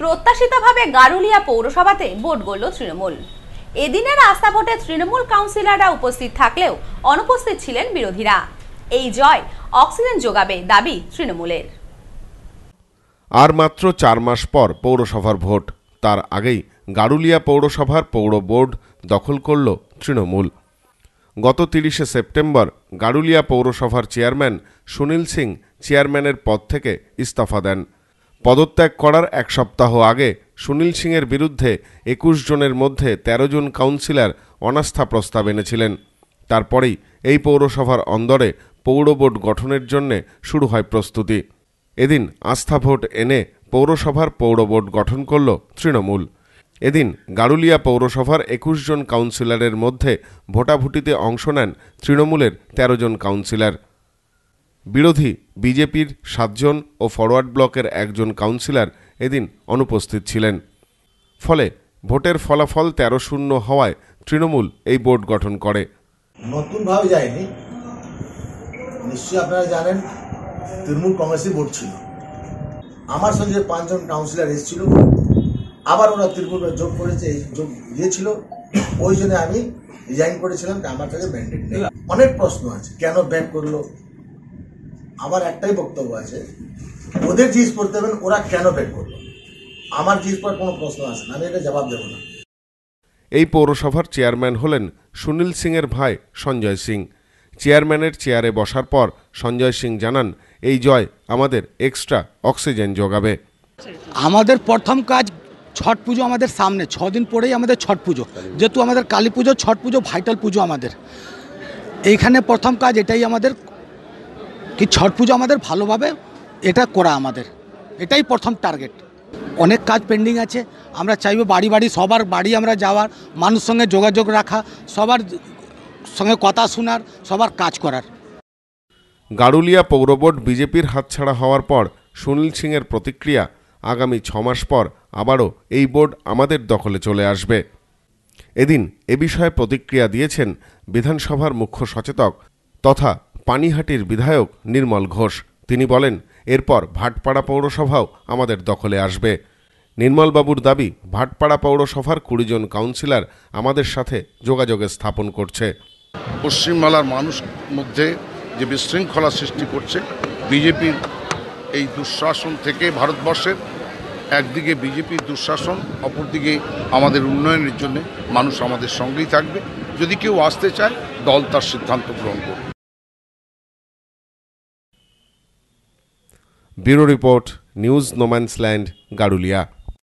প্রত্যাশিতভাবে গারুলিয়া পৌরসভাতে ভোট গড়ল তৃণমূল এদিনের আস্থা ভোটে তৃণমূল কাউন্সিলররা উপস্থিত থাকলেও অনুপস্থিত ছিলেন বিরোধীরা এই জয় অক্সিজেন যোগাবে দাবি তৃণমূলের আর মাত্র চার মাস পর পৌরসভার ভোট তার আগেই গারুলিয়া পৌরসভার পৌর বোর্ড দখল করল তৃণমূল গত তিরিশে সেপ্টেম্বর গারুলিয়া পৌরসভার চেয়ারম্যান সুনীল সিং চেয়ারম্যানের পদ থেকে ইস্তফা দেন পদত্যাগ করার এক সপ্তাহ আগে সুনীল সিংয়ের বিরুদ্ধে একুশ জনের মধ্যে ১৩ জন কাউন্সিলর অনাস্থা প্রস্তাব এনেছিলেন তারপরেই এই পৌরসভার অন্দরে পৌর বোর্ড গঠনের জন্যে শুরু হয় প্রস্তুতি এদিন আস্থা ভোট এনে পৌরসভার পৌর বোর্ড গঠন করল তৃণমূল এদিন গারুলিয়া পৌরসভার একুশ জন কাউন্সিলরের মধ্যে ভোটাভুটিতে অংশ নেন তৃণমূলের ১৩ জন কাউন্সিলর বিরোধী বিজেপির সাতজন ও ফরওয়ার্ড ব্লকের একজন কাউন্সিলর এদিন অনুপস্থিত ছিলেন ফলে ভোটের ফলাফল তেরো শূন্য হওয়ায় তৃণমূল এই বোর্ড গঠন করে নতুনভাবে যায়নি নিশ্চয়ই আপনারা জানেন তৃণমূল কংগ্রেসই বোর্ড ছিল আমার সঙ্গে পাঁচজন কাউন্সিলর এসেছিল আবার ওরা তৃণমূল যোগ করেছে যোগ দিয়েছিল ওই জন্য আমি রিজাইন করেছিলাম আমার কাছে নেই অনেক প্রশ্ন আছে কেন ব্যাক করলো আমার একটাই বক্তব্য আছে ওদের জিনিস পড়তে হবেন ওরা কেন বের করলো আমার জিনিস পর কোনো প্রশ্ন আছে না আমি এটা জবাব দেবো না এই পৌরসভার চেয়ারম্যান হলেন সুনীল সিংয়ের ভাই সঞ্জয় সিং চেয়ারম্যানের চেয়ারে বসার পর সঞ্জয় সিং জানান এই জয় আমাদের এক্সট্রা অক্সিজেন যোগাবে আমাদের প্রথম কাজ ছট পুজো আমাদের সামনে ছ দিন পরেই আমাদের ছট পুজো যেহেতু আমাদের কালী পুজো ছট পুজো ভাইটাল পুজো আমাদের এইখানে প্রথম কাজ এটাই আমাদের এই ছট পুজো আমাদের ভালোভাবে এটা করা আমাদের এটাই প্রথম টার্গেট অনেক কাজ পেন্ডিং আছে আমরা চাইবো বাড়ি বাড়ি সবার বাড়ি আমরা যাওয়ার মানুষ সঙ্গে যোগাযোগ রাখা সবার সঙ্গে কথা শোনার সবার কাজ করার গাড়ুলিয়া পৌরবোর্ড বিজেপির হাতছাড়া হওয়ার পর সুনীল সিংয়ের প্রতিক্রিয়া আগামী ছমাস পর আবারও এই বোর্ড আমাদের দখলে চলে আসবে এদিন এ বিষয়ে প্রতিক্রিয়া দিয়েছেন বিধানসভার মুখ্য সচেতক তথা পানিহাটির বিধায়ক নির্মল ঘোষ তিনি বলেন এরপর ভাটপাড়া পৌরসভাও আমাদের দখলে আসবে নির্মলবাবুর দাবি ভাটপাড়া পৌরসভার কুড়িজন কাউন্সিলর আমাদের সাথে যোগাযোগে স্থাপন করছে পশ্চিমবাংলার মানুষ মধ্যে যে বিশৃঙ্খলা সৃষ্টি করছে বিজেপির এই দুঃশাসন থেকে ভারতবর্ষের একদিকে বিজেপির দুঃশাসন অপরদিকে আমাদের উন্নয়নের জন্য মানুষ আমাদের সঙ্গেই থাকবে যদি কেউ আসতে চায় দল তার সিদ্ধান্ত গ্রহণ করবে bureau report news no man's land Garulia